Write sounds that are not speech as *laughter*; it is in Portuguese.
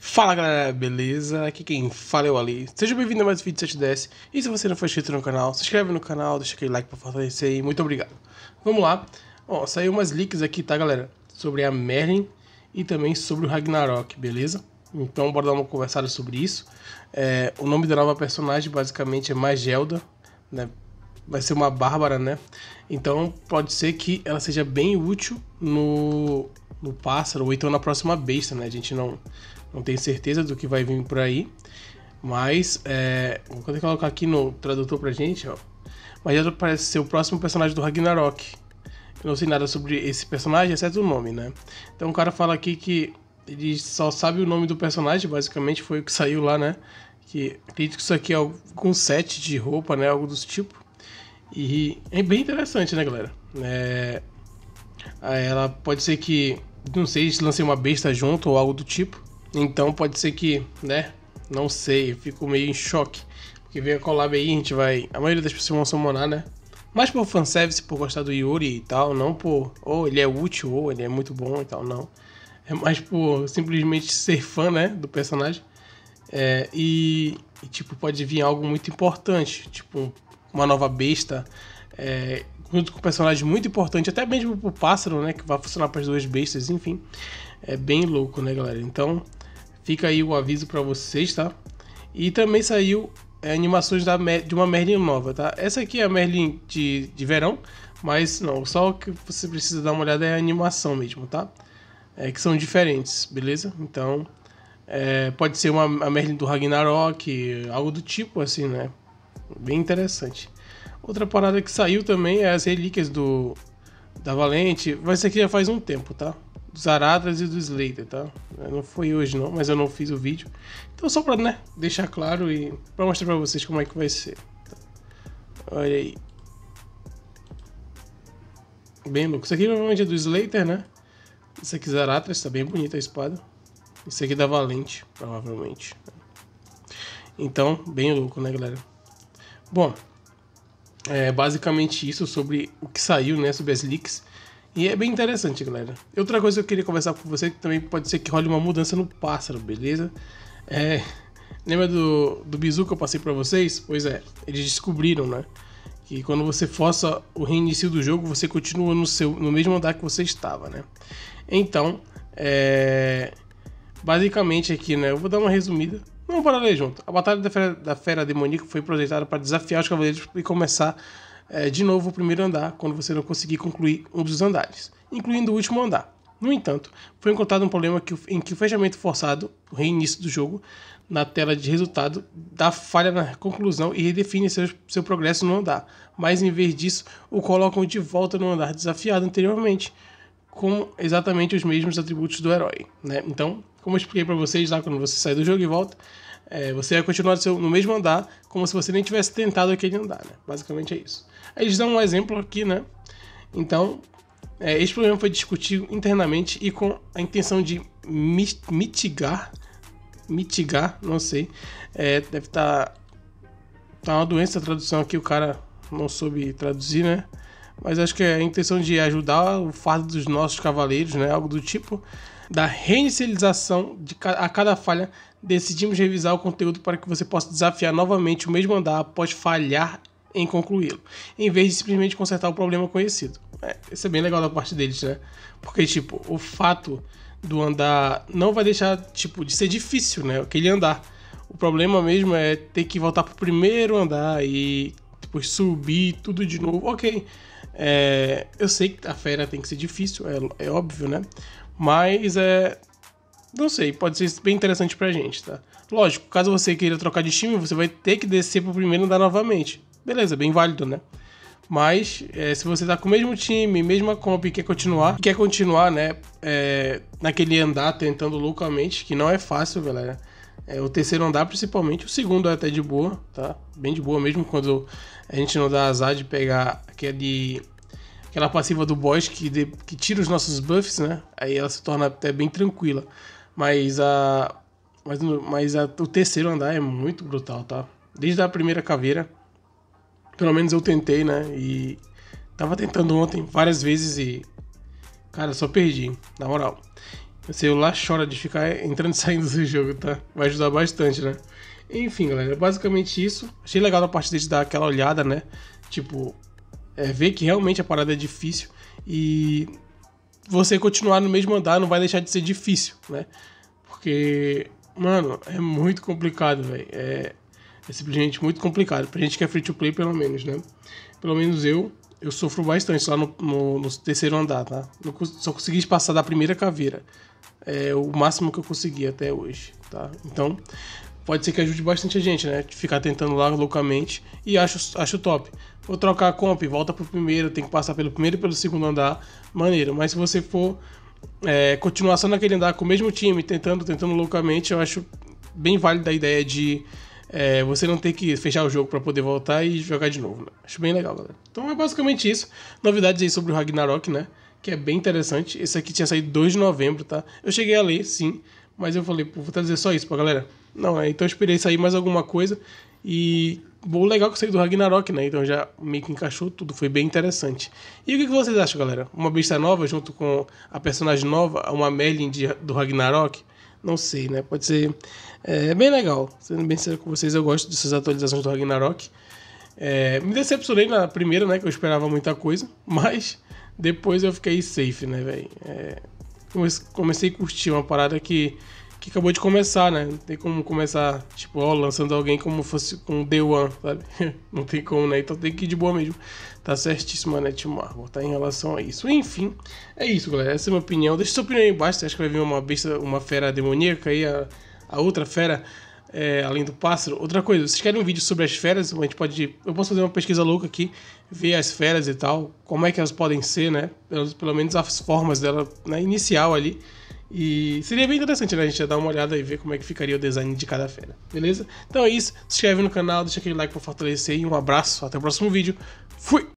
Fala galera, beleza? Aqui quem fala é o Ali. Seja bem-vindo a mais um vídeo do 7DS. E se você não for inscrito no canal, se inscreve no canal, deixa aquele like pra fortalecer e muito obrigado. Vamos lá. Ó, saiu umas leaks aqui, tá galera? Sobre a Merlin e também sobre o Ragnarok, beleza? Então bora dar uma conversada sobre isso. É, o nome da nova personagem basicamente é Magelda, né? Vai ser uma Bárbara, né? Então pode ser que ela seja bem útil no, no pássaro, ou então na próxima besta, né? A gente não não tenho certeza do que vai vir por aí. Mas, é, vou colocar aqui no tradutor pra gente, ó. Mas ela parece ser o próximo personagem do Ragnarok. Eu não sei nada sobre esse personagem, exceto o nome, né? Então o cara fala aqui que ele só sabe o nome do personagem, basicamente foi o que saiu lá, né? Que acredito que isso aqui é algum set de roupa, né? Algo dos tipo. E é bem interessante, né, galera? É... Ela pode ser que, não sei, se lancei uma besta junto ou algo do tipo. Então pode ser que, né? Não sei, fico meio em choque. Porque vem a collab aí, a gente vai. A maioria das pessoas vão summonar, né? Mas por fanservice, por gostar do Yuri e tal, não por. Ou oh, ele é útil, ou oh, ele é muito bom e tal, não. É mais por simplesmente ser fã, né? Do personagem. É, e, e, tipo, pode vir algo muito importante. Tipo, uma nova besta. É, junto com um personagem muito importante, até mesmo pro pássaro, né? Que vai funcionar para as duas bestas, enfim. É bem louco, né, galera? Então, Fica aí o aviso para vocês, tá? E também saiu é, animações da, de uma Merlin nova, tá? Essa aqui é a Merlin de, de verão, mas não, só o que você precisa dar uma olhada é a animação mesmo, tá? É, que são diferentes, beleza? Então, é, pode ser uma, a Merlin do Ragnarok, algo do tipo, assim, né? Bem interessante. Outra parada que saiu também é as relíquias do da Valente, mas isso aqui já faz um tempo, tá? dos Aradas e do Slater, tá? Não foi hoje não, mas eu não fiz o vídeo. Então só para né, deixar claro e para mostrar para vocês como é que vai ser. Tá? Olha aí. Bem louco. Isso aqui provavelmente é, é do Slater, né? Isso aqui é Zaratras, tá bem bonita a espada. Isso aqui é da Valente, provavelmente. Então, bem louco, né, galera? Bom, é basicamente isso sobre o que saiu, né, sobre as leaks. E é bem interessante, galera. Outra coisa que eu queria conversar com você, que também pode ser que role uma mudança no pássaro, beleza? É, lembra do, do bizu que eu passei para vocês? Pois é, eles descobriram, né? Que quando você força o reinício do jogo, você continua no, seu, no mesmo andar que você estava, né? Então, é, basicamente aqui, né? Eu vou dar uma resumida. Vamos parar aí junto. A Batalha da Fera, da Fera Demoníaca foi projetada para desafiar os Cavaleiros e começar a é, de novo o primeiro andar quando você não conseguir concluir um dos andares, incluindo o último andar. No entanto, foi encontrado um problema que, em que o fechamento forçado, o reinício do jogo, na tela de resultado, dá falha na conclusão e redefine seu, seu progresso no andar, mas em vez disso, o colocam de volta no andar desafiado anteriormente, com exatamente os mesmos atributos do herói. Né? Então, como eu expliquei para vocês lá quando você sai do jogo e volta, é, você vai continuar no, no, mesmo andar, como se você nem tivesse tentado aquele andar, né? Basicamente é isso. Aí eles dão um exemplo aqui, né? Então, é, esse problema foi discutido internamente e com a intenção de mitigar, mitigar, não sei, é, deve estar tá, tá uma doença a tradução aqui, o cara não soube traduzir, né? Mas acho que é a intenção de ajudar o fardo dos nossos cavaleiros, né? Algo do tipo da reinicialização de ca a cada falha, decidimos revisar o conteúdo para que você possa desafiar novamente o mesmo andar após falhar em concluí-lo, em vez de simplesmente consertar o problema conhecido. É, isso é bem legal da parte deles, né? Porque, tipo, o fato do andar não vai deixar, tipo, de ser difícil, né? Aquele andar. O problema mesmo é ter que voltar pro primeiro andar e depois subir tudo de novo. Ok, é, eu sei que a fera tem que ser difícil, é, é óbvio, né? Mas é. Não sei, pode ser bem interessante pra gente, tá? Lógico, caso você queira trocar de time, você vai ter que descer pro primeiro andar novamente. Beleza, bem válido, né? Mas é, se você tá com o mesmo time, mesma comp e quer continuar, quer continuar, né? É, naquele andar tentando loucamente, que não é fácil, galera. É, o terceiro andar, principalmente, o segundo é até de boa, tá? Bem de boa mesmo quando a gente não dá azar de pegar aquele aquela passiva do boss que, de, que tira os nossos buffs, né? Aí ela se torna até bem tranquila. Mas a. Mas, mas a, o terceiro andar é muito brutal, tá? Desde a primeira caveira. Pelo menos eu tentei, né? E tava tentando ontem várias vezes e. Cara, só perdi, na moral. eu celular chora de ficar entrando e *laughs* saindo do jogo, tá? Vai ajudar bastante, né? Enfim, galera, é basicamente isso. Achei legal a parte de dar aquela olhada, né? Tipo, é, ver que realmente a parada é difícil e você continuar no mesmo andar não vai deixar de ser difícil, né? Porque, mano, é muito complicado, velho. É, é simplesmente muito complicado. Pra gente que é free to play, pelo menos, né? Pelo menos eu, eu sofro bastante lá no, no, no terceiro andar, tá? só consegui passar da primeira caveira. É o máximo que eu consegui até hoje, tá? Então, pode ser que ajude bastante a gente, né? Ficar tentando lá loucamente e acho, acho top. Vou trocar a comp, volta pro primeiro, tem que passar pelo primeiro e pelo segundo andar, maneiro. Mas se você for é, continuar só naquele andar com o mesmo time, tentando, tentando loucamente, eu acho bem válida a ideia de é, você não ter que fechar o jogo para poder voltar e jogar de novo. Né? Acho bem legal, galera. Então é basicamente isso. Novidades aí sobre o Ragnarok, né? Que é bem interessante. Esse aqui tinha saído 2 de novembro, tá? Eu cheguei a ler, sim, mas eu falei, vou trazer só isso pra galera. Não, é, então eu esperei sair mais alguma coisa. E o legal é que eu saí do Ragnarok, né? Então já meio que encaixou tudo, foi bem interessante. E o que, que vocês acham, galera? Uma besta nova junto com a personagem nova, uma Merlin de, do Ragnarok? Não sei, né? Pode ser é, é bem legal. Sendo bem sincero com vocês, eu gosto dessas atualizações do Ragnarok. É, me decepcionei na primeira, né? Que eu esperava muita coisa, *laughs* mas depois eu fiquei safe, né, velho? É, comecei a curtir uma parada que que acabou de começar, né? Não tem como começar, tipo, ó, lançando alguém como fosse com The One, sabe? *laughs* Não tem como, né? Então tem que ir de boa mesmo. Tá certíssimo a Net né, Marvel, tá? Em relação a isso. Enfim, é isso, galera. Essa é a minha opinião. Deixa sua opinião aí embaixo. Você acha que vai vir uma besta, uma fera demoníaca aí, a, a outra fera? É, além do pássaro. Outra coisa, vocês querem um vídeo sobre as feras? A gente pode. Eu posso fazer uma pesquisa louca aqui, ver as feras e tal, como é que elas podem ser, né? Pelo, pelo menos as formas dela, né? Inicial ali. E seria bem interessante né, a gente dar uma olhada e ver como é que ficaria o design de cada fera, beleza? Então é isso, se inscreve no canal, deixa aquele like para fortalecer e um abraço, até o próximo vídeo. Fui!